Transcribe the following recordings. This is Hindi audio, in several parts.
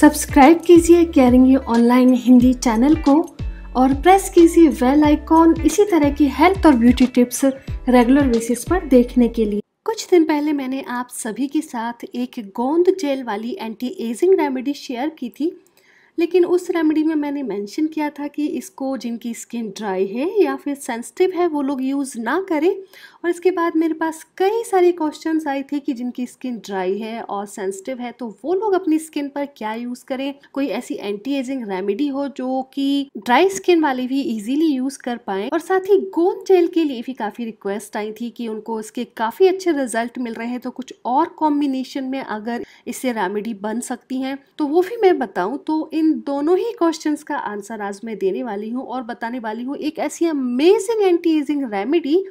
सब्सक्राइब कीजिए caring you online Hindi channel को और प्रेस कीजिए वेल आइकॉन इसी तरह की हेल्थ और ब्यूटी टिप्स रेगुलर बेसिस पर देखने के लिए कुछ दिन पहले मैंने आप सभी के साथ एक गोंद जेल वाली एंटी एजिंग रेमेडी शेयर की थी लेकिन उस रेमेडी में मैंने मेंशन किया था कि इसको जिनकी स्किन ड्राई है या फिर सेंसिटिव है वो लोग यूज़ ना करें और इसके बाद मेरे पास कई सारे क्वेश्चंस आए थे कि जिनकी स्किन ड्राई है और सेंसिटिव है तो वो लोग अपनी स्किन पर क्या यूज़ करें कोई ऐसी एंटी एजिंग रेमेडी हो जो कि ड्राई स्किन वाले भी ईजिली यूज़ कर पाए और साथ ही गोंद जेल के लिए भी काफ़ी रिक्वेस्ट आई थी कि उनको इसके काफ़ी अच्छे रिजल्ट मिल रहे हैं तो कुछ और कॉम्बिनेशन में अगर इससे रेमेडी बन सकती हैं तो वो भी मैं बताऊँ तो इन दोनों ही क्वेश्चंस का आंसर आज मैं देने वाली हूँ और बताने वाली हूँ एक ऐसी अमेजिंग एंटी एजिंग रेमेडी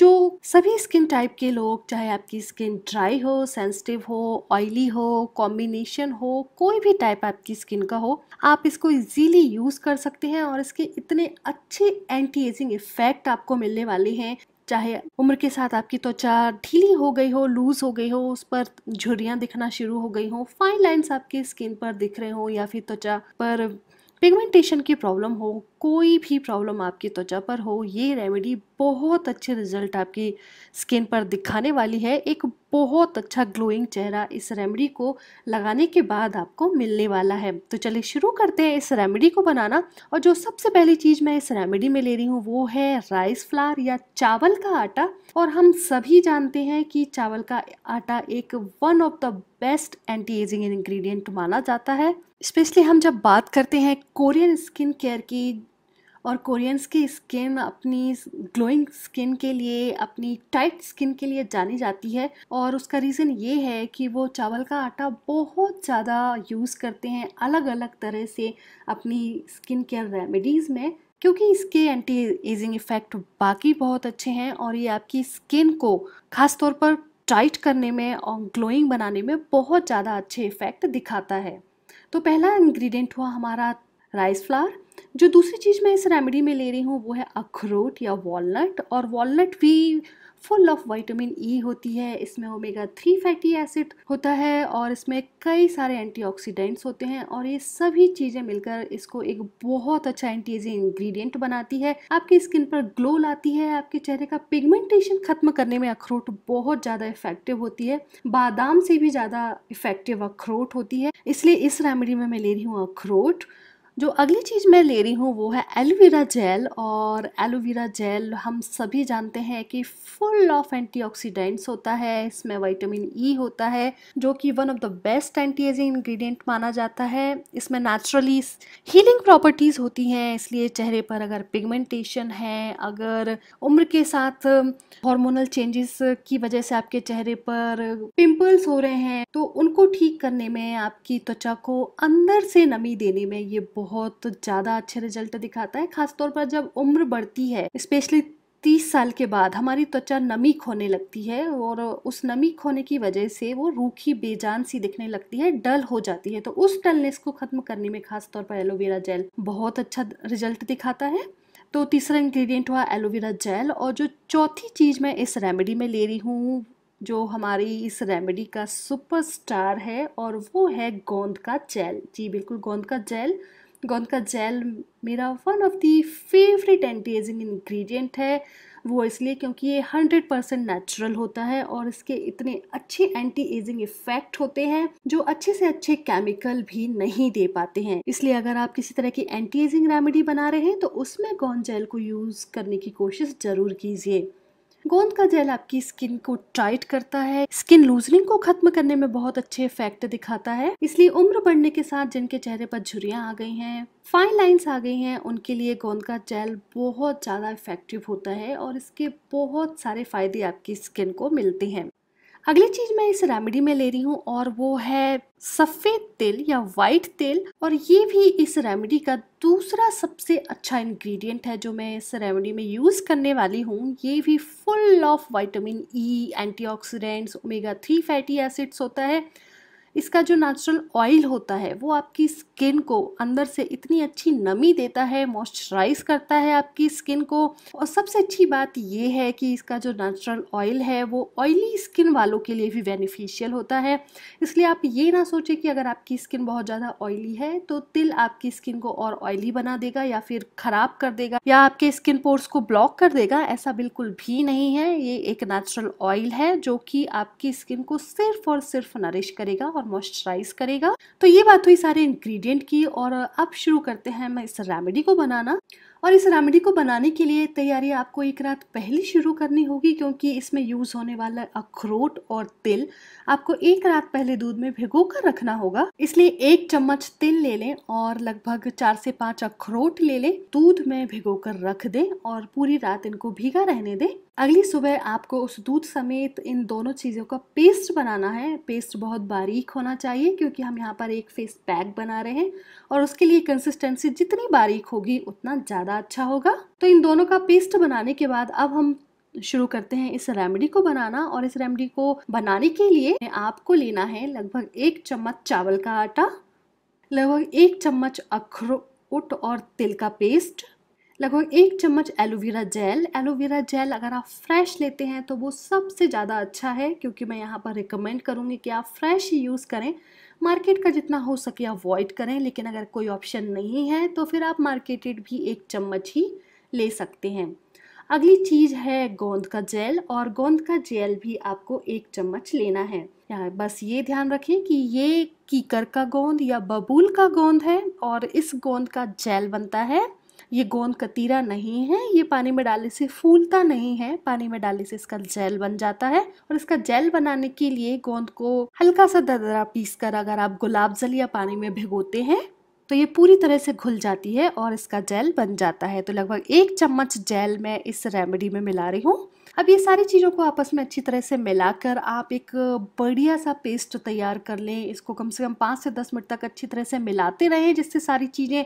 जो सभी स्किन टाइप के लोग चाहे आपकी स्किन ड्राई हो सेंसिटिव हो ऑयली हो कॉम्बिनेशन हो कोई भी टाइप आपकी स्किन का हो आप इसको इजीली यूज़ कर सकते हैं और इसके इतने अच्छे एंटी एजिंग इफेक्ट आपको मिलने वाले हैं चाहे उम्र के साथ आपकी त्वचा ढीली हो गई हो लूज हो गई हो उस पर झुरियाँ दिखना शुरू हो गई हो फाइन लाइन्स आपकी स्किन पर दिख रहे हो या फिर त्वचा पर पिगमेंटेशन की प्रॉब्लम हो कोई भी प्रॉब्लम आपकी त्वचा पर हो ये रेमेडी बहुत अच्छे रिजल्ट आपकी स्किन पर दिखाने वाली है एक बहुत अच्छा ग्लोइंग चेहरा इस रेमेडी को लगाने के बाद आपको मिलने वाला है तो चलिए शुरू करते हैं इस रेमेडी को बनाना और जो सबसे पहली चीज़ मैं इस रेमेडी में ले रही हूँ वो है राइस फ्लार या चावल का आटा और हम सभी जानते हैं कि चावल का आटा एक one of the best anti aging ingredient माना जाता है स्पेशली हम जब बात करते हैं कोरियन स्किन केयर की और कोरियंस की स्किन अपनी ग्लोइंग स्किन के लिए अपनी टाइट स्किन के लिए जानी जाती है और उसका रीज़न ये है कि वो चावल का आटा बहुत ज़्यादा यूज़ करते हैं अलग अलग तरह से अपनी स्किन केयर रेमेडीज़ में क्योंकि इसके एंटी एजिंग इफ़ेक्ट बाकी बहुत अच्छे हैं और ये आपकी स्किन को ख़ास तौर पर टाइट करने में और ग्लोइंग बनाने में बहुत ज़्यादा अच्छे इफ़ेक्ट दिखाता है तो पहला इंग्रेडिएंट हुआ हमारा राइस फ्लावर जो दूसरी चीज़ मैं इस रेमेडी में ले रही हूँ वो है अखरोट या वॉलनट और वॉलनट भी फुल ऑफ विटामिन ई होती है इसमें ओमेगा थ्री फैटी एसिड होता है और इसमें कई सारे एंटीऑक्सीडेंट्स होते हैं और ये सभी चीज़ें मिलकर इसको एक बहुत अच्छा एंटीएजिंग इंग्रेडिएंट बनाती है आपकी स्किन पर ग्लो लाती है आपके चेहरे का पिगमेंटेशन खत्म करने में अखरोट बहुत ज़्यादा इफेक्टिव होती है बादाम से भी ज़्यादा इफेक्टिव अखरोट होती है इसलिए इस रेमेडी में मैं ले रही हूँ अखरोट जो अगली चीज़ मैं ले रही हूँ वो है एलोवेरा जेल और एलोवेरा जेल हम सभी जानते हैं कि फुल ऑफ एंटीऑक्सीडेंट्स होता है इसमें विटामिन ई e होता है जो कि one of the best anti aging ingredient माना जाता है इसमें नेचुरली हीलिंग प्रॉपर्टीज़ होती हैं इसलिए चेहरे पर अगर पिगमेंटेशन है अगर उम्र के साथ हॉर्मोनल चेंजेस की वजह से आपके चेहरे पर पिंपल्स हो रहे हैं तो उनको ठीक करने में आपकी त्वचा को अंदर से नमी देने में ये बहुत ज़्यादा अच्छे रिजल्ट दिखाता है खासतौर पर जब उम्र बढ़ती है स्पेशली तीस साल के बाद हमारी त्वचा नमी खोने लगती है और उस नमी खोने की वजह से वो रूखी बेजान सी दिखने लगती है डल हो जाती है तो उस डलनेस को ख़त्म करने में खास तौर पर एलोवेरा जेल बहुत अच्छा रिजल्ट दिखाता है तो तीसरा इंग्रेडिएंट हुआ एलोवेरा जेल और जो चौथी चीज़ मैं इस रेमेडी में ले रही हूँ जो हमारी इस रेमेडी का सुपर स्टार है और वो है गोंद का जेल जी बिल्कुल गोंद का जेल गोंद का जेल मेरा one of the favourite anti aging ingredient है वो इसलिए क्योंकि ये हंड्रेड परसेंट नेचुरल होता है और इसके इतने अच्छे एंटी एजिंग इफेक्ट होते हैं जो अच्छे से अच्छे केमिकल भी नहीं दे पाते हैं इसलिए अगर आप किसी तरह की एंटी एजिंग रेमेडी बना रहे हैं तो उसमें गोंद जेल को यूज़ करने की कोशिश ज़रूर कीजिए गोंद का जेल आपकी स्किन को टाइट करता है स्किन लूजनिंग को खत्म करने में बहुत अच्छे इफेक्ट दिखाता है इसलिए उम्र बढ़ने के साथ जिनके चेहरे पर झुरियाँ आ गई हैं फाइन लाइंस आ गई हैं उनके लिए गोंद का जेल बहुत ज़्यादा इफेक्टिव होता है और इसके बहुत सारे फ़ायदे आपकी स्किन को मिलते हैं अगली चीज़ मैं इस रेमेडी में ले रही हूँ और वो है सफ़ेद तेल या वाइट तेल और ये भी इस रेमेडी का दूसरा सबसे अच्छा इंग्रेडिएंट है जो मैं इस रेमेडी में यूज़ करने वाली हूँ ये भी full of vitamin E antioxidants omega three fatty acids होता है इसका जो नेचुरल ऑयल होता है वो आपकी स्किन को अंदर से इतनी अच्छी नमी देता है मॉइस्चराइज करता है आपकी स्किन को और सबसे अच्छी बात ये है कि इसका जो नेचुरल ऑयल है वो ऑयली स्किन वालों के लिए भी बेनिफिशियल होता है इसलिए आप ये ना सोचें कि अगर आपकी स्किन बहुत ज़्यादा ऑयली है तो तिल आपकी स्किन को और ऑयली बना देगा या फिर ख़राब कर देगा या आपके स्किन पोर्स को ब्लॉक कर देगा ऐसा बिल्कुल भी नहीं है ये एक नेचुरल ऑयल है जो कि आपकी स्किन को सिर्फ और सिर्फ नरिश करेगा और और मॉइस्चराइज करेगा तो ये बात हुई सारे इंग्रेडिएंट की और अब शुरू करते हैं मैं इस रेमेडी को बनाना और इस रेमेडी को बनाने के लिए तैयारी आपको एक रात पहले शुरू करनी होगी क्योंकि इसमें यूज़ होने वाला अखरोट और तिल आपको एक रात पहले दूध में भिगो कर रखना होगा इसलिए एक चम्मच तिल ले लें और लगभग चार से पाँच अखरोट ले लें दूध में भिगो कर रख दें और पूरी रात इनको भीगा रहने दें अगली सुबह आपको उस दूध समेत इन दोनों चीज़ों का पेस्ट बनाना है पेस्ट बहुत बारीक होना चाहिए क्योंकि हम यहाँ पर एक फेस पैक बना रहे हैं और उसके लिए कंसिस्टेंसी जितनी बारीक होगी उतना ज़्यादा ज़्यादा अच्छा होगा तो इन दोनों का पेस्ट बनाने के बाद अब हम शुरू करते हैं इस रेमेडी को बनाना और इस रेमेडी को बनाने के लिए आपको लेना है लगभग एक चम्मच चावल का आटा लगभग एक चम्मच अखरोट और तिल का पेस्ट लगभग एक चम्मच एलोवेरा जेल एलोवेरा जेल अगर आप फ्रेश लेते हैं तो वो सबसे ज़्यादा अच्छा है क्योंकि मैं यहाँ पर रिकमेंड करूँगी कि आप फ्रेश ही यूज़ करें मार्केट का जितना हो सके अवॉइड करें लेकिन अगर कोई ऑप्शन नहीं है तो फिर आप मार्केटेड भी एक चम्मच ही ले सकते हैं अगली चीज़ है गोंद का जेल और गोंद का जेल भी आपको एक चम्मच लेना है यहाँ बस ये ध्यान रखें कि ये कीकर का गोंद या बबूल का गोंद है और इस गोंद का जेल बनता है ये गोंद कतीरा नहीं है ये पानी में डालने से फूलता नहीं है पानी में डालने से इसका जेल बन जाता है और इसका जेल बनाने के लिए गोंद को हल्का सा दरदरा पीस कर अगर आप गुलाब जल या पानी में भिगोते हैं तो ये पूरी तरह से घुल जाती है और इसका जेल बन जाता है तो लगभग एक चम्मच जेल मैं इस रेमेडी में मिला रही हूँ अब ये सारी चीज़ों को आपस में अच्छी तरह से मिलाकर आप एक बढ़िया सा पेस्ट तैयार कर लें इसको कम से कम पाँच से दस मिनट तक अच्छी तरह से मिलाते रहें जिससे सारी चीज़ें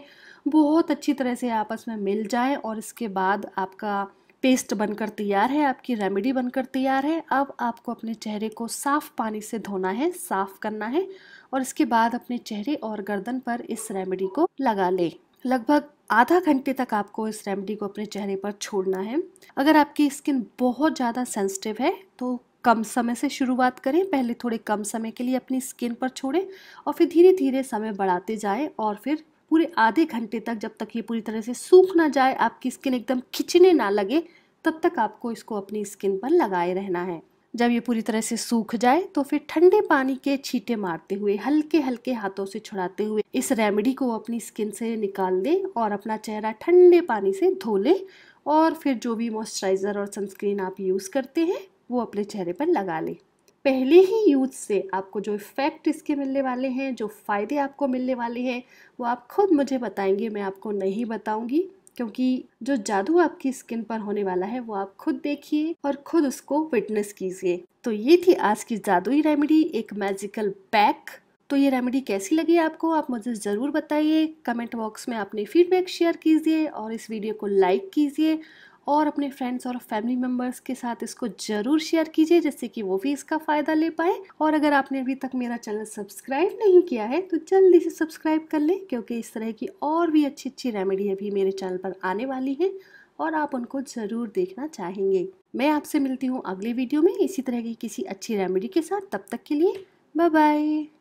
बहुत अच्छी तरह से आपस में मिल जाए और इसके बाद आपका पेस्ट बनकर तैयार है आपकी रेमेडी बनकर तैयार है अब आपको अपने चेहरे को साफ़ पानी से धोना है साफ़ करना है और इसके बाद अपने चेहरे और गर्दन पर इस रेमेडी को लगा लें लगभग आधा घंटे तक आपको इस रेमेडी को अपने चेहरे पर छोड़ना है अगर आपकी स्किन बहुत ज़्यादा सेंसिटिव है तो कम समय से शुरुआत करें पहले थोड़े कम समय के लिए अपनी स्किन पर छोड़ें और फिर धीरे धीरे समय बढ़ाते जाएं और फिर पूरे आधे घंटे तक जब तक ये पूरी तरह से सूख ना जाए आपकी स्किन एकदम खिंचने ना लगे तब तक आपको इसको अपनी स्किन पर लगाए रहना है जब ये पूरी तरह से सूख जाए तो फिर ठंडे पानी के छींटे मारते हुए हल्के हल्के हाथों से छुड़ाते हुए इस रेमेडी को अपनी स्किन से निकाल दें और अपना चेहरा ठंडे पानी से धो लें और फिर जो भी मॉइस्चराइज़र और सनस्क्रीन आप यूज़ करते हैं वो अपने चेहरे पर लगा लें पहले ही यूज से आपको जो इफ़ेक्ट इसके मिलने वाले हैं जो फ़ायदे आपको मिलने वाले हैं वो आप खुद मुझे बताएंगे मैं आपको नहीं बताऊंगी क्योंकि जो जादू आपकी स्किन पर होने वाला है वो आप खुद देखिए और खुद उसको विटनेस कीजिए तो ये थी आज की जादुई रेमेडी एक मैजिकल पैक तो ये रेमेडी कैसी लगी आपको आप मुझे ज़रूर बताइए कमेंट बॉक्स में अपने फीडबैक शेयर कीजिए और इस वीडियो को लाइक कीजिए और अपने फ्रेंड्स और फैमिली मेम्बर्स के साथ इसको ज़रूर शेयर कीजिए जिससे कि वो भी इसका फ़ायदा ले पाए और अगर आपने अभी तक मेरा चैनल सब्सक्राइब नहीं किया है तो जल्दी से सब्सक्राइब कर लें क्योंकि इस तरह की और भी अच्छी अच्छी रेमेडी अभी मेरे चैनल पर आने वाली है और आप उनको ज़रूर देखना चाहेंगे मैं आपसे मिलती हूँ अगले वीडियो में इसी तरह की किसी अच्छी रेमेडी के साथ तब तक के लिए बाय बाय